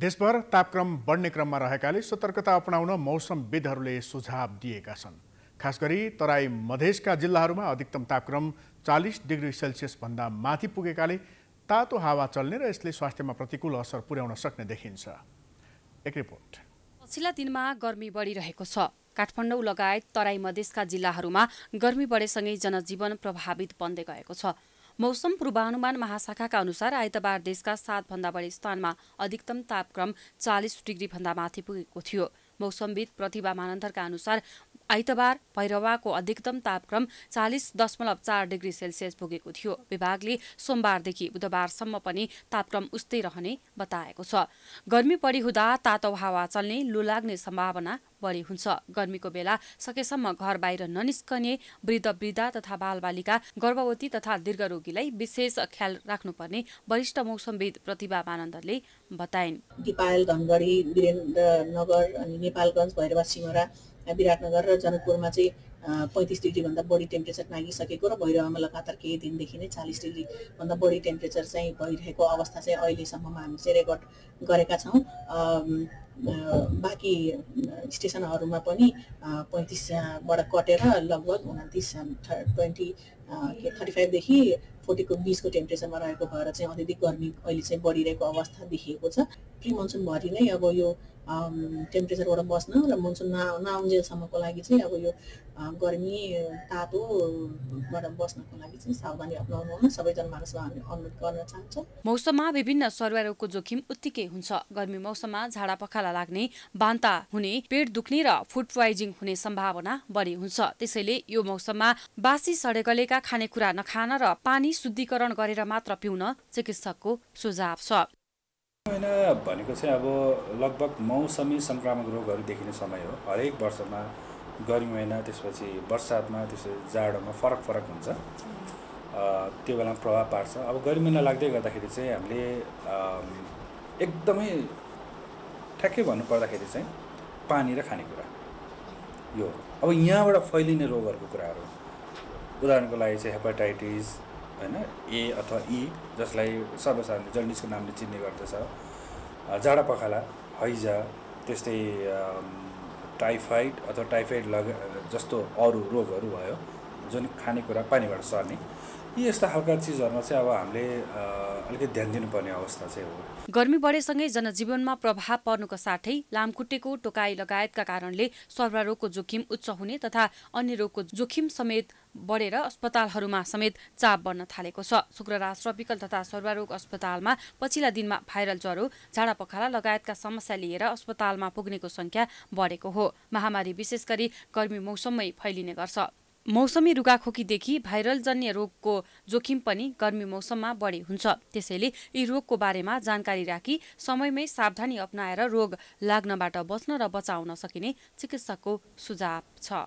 देशभर तापक्रम बढ्ने क्रममा रहेकाले सतर्कता अपनाउन मौसमविदहरूले सुझाव दिएका छन् खास गरी तराई मधेसका जिल्लाहरूमा अधिकतम तापक्रम चालिस डिग्री सेल्सियसभन्दा माथि पुगेकाले तातो हावा चल्ने र यसले स्वास्थ्यमा प्रतिकूल असर पुर्याउन सक्ने देखिन्छ एक रिपोर्ट पछिल्ला दिनमा गर्मी बढिरहेको छ काठमाडौँ लगायत तराई मधेसका जिल्लाहरूमा गर्मी बढेसँगै जनजीवन प्रभावित बन्दै गएको छ मौसम पूर्वानुमान महाशाखाका अनुसार आइतबार देशका सातभन्दा बढी स्थानमा अधिकतम तापक्रम चालिस डिग्रीभन्दा माथि पुगेको थियो मौसमविद प्रतिभा मानन्दरका अनुसार आइतबार भैरवाको अधिकतम तापक्रम चालिस दशमलव चार डिग्री सेल्सियस पुगेको थियो विभागले सोमबारदेखि बुधबारसम्म पनि तापक्रम उस्तै रहने बताएको छ गर्मी बढी हुँदा तातो हावा चल्ने लु लाग्ने सम्भावना बढी हुन्छ गर्मीको बेला सकेसम्म घर बाहिर ननिस्कने वृद्ध वृद्धा तथा बालबालिका गर्भवती तथा दीर्घ रोगीलाई विशेष ख्याल राख्नुपर्ने वरिष्ठ मौसमविद प्रतिभा मानन्दले बताइन् दिपायल धनगढी वीरेन्द्रनगर अनि नेपालगञ्ज भैरवा सिमरा विराटनगर र जनकपुरमा चाहिँ पैँतिस डिग्रीभन्दा बढी टेम्परेचर नागिसकेको र भैरवामा लगातार केही दिनदेखि नै चालिस डिग्रीभन्दा बढी टेम्परेचर चाहिँ भइरहेको अवस्था चाहिँ अहिलेसम्ममा हामी चाहिँ रेकर्ड गरेका छौँ बाँकी स्टेसनहरूमा पनि पैँतिसबाट कटेर लगभग उनातिस ट्वेन्टी थर्टी फाइभदेखि फोर्टीको बिचको टेम्परेचरमा रहेको भएर चाहिँ अत्यधिक गर्मी अहिले चाहिँ बढिरहेको अवस्था देखिएको छ प्रि मनसुनभरि नै अब यो टेम्परेचरबाट बस्न र मनसुन नआ नआउन्जेलसम्मको लागि चाहिँ अब यो गर्मी तातोबाट बस्नको लागि चाहिँ सावधानी अप्नाउनु सबै जनमानसमा हामी अनुरोध गर्न चाहन्छौँ मौसममा विभिन्न सरुवा जोखिम उत्तिकै हुन्छ गर्मी मौसममा झाडा पखाला लाग्ने बान्ता हुने पेट दुख्ने र फुड पोइजिङ हुने सम्भावना बढी हुन्छ त्यसैले यो मौसममा बासी सडेगलेका खानेकुरा नखान र पानी शुद्धिकरण गरेर मात्र पिउन चिकित्सकको सुझाव छ महिना भनेको चाहिँ अब लगभग मौसमी सङ्क्रामक रोगहरू देखिने समय हो हरेक वर्षमा गर्मी महिना त्यसपछि बर्सातमा त्यसपछि जाडोमा फरक फरक हुन्छ त्यो बेलामा प्रभाव पार्छ अब गर्मी महिना लाग्दै गर्दाखेरि चाहिँ हामीले एकदमै ठ्याक्कै भन्नुपर्दाखेरि चाहिँ पानी र खानेकुरा यो अब यहाँबाट फैलिने रोगहरूको कुराहरू उदाहरणको लागि चाहिँ हेपाटाइटिस होइन ए अथवा ई जसलाई सर्वसाधारण जन्डिसको नामले चिन्ने गर्दछ जाडा पखाला हैजा त्यस्तै टाइफाइड अथवा टाइफाइड लग जस्तो अरू रोगहरू भयो जुन खानेकुरा पानीबाट सर्ने यी यस्ता खालका चिजहरूमा चाहिँ अब हामीले अलिकति ध्यान दिनुपर्ने अवस्था चाहिँ हो गर्मी बढेसँगै जनजीवनमा प्रभाव पर्नुको साथै लामखुट्टेको टोकाई लगायतका कारणले सर्वरोगको जोखिम उच्च हुने तथा अन्य रोगको जोखिम समेत बढेर अस्पतालहरूमा समेत चाप बढ्न थालेको छ शुक्रराज ट्रपिकल तथा सर्वारोग अस्पतालमा पछिल्ला दिनमा भाइरल ज्वरो झाडा पखाला लगायतका समस्या लिएर अस्पतालमा पुग्नेको संख्या बढेको हो महामारी विशेष गरी गर्मी मौसममै फैलिने गर्छ मौसमी रुगाखोकीदेखि भाइरलजन्य रोगको जोखिम पनि गर्मी मौसममा बढी हुन्छ त्यसैले यी रोगको बारेमा जानकारी राखी समयमै सावधानी अप्नाएर रोग लाग्नबाट बच्न र बचाउन सकिने चिकित्सकको सुझाव छ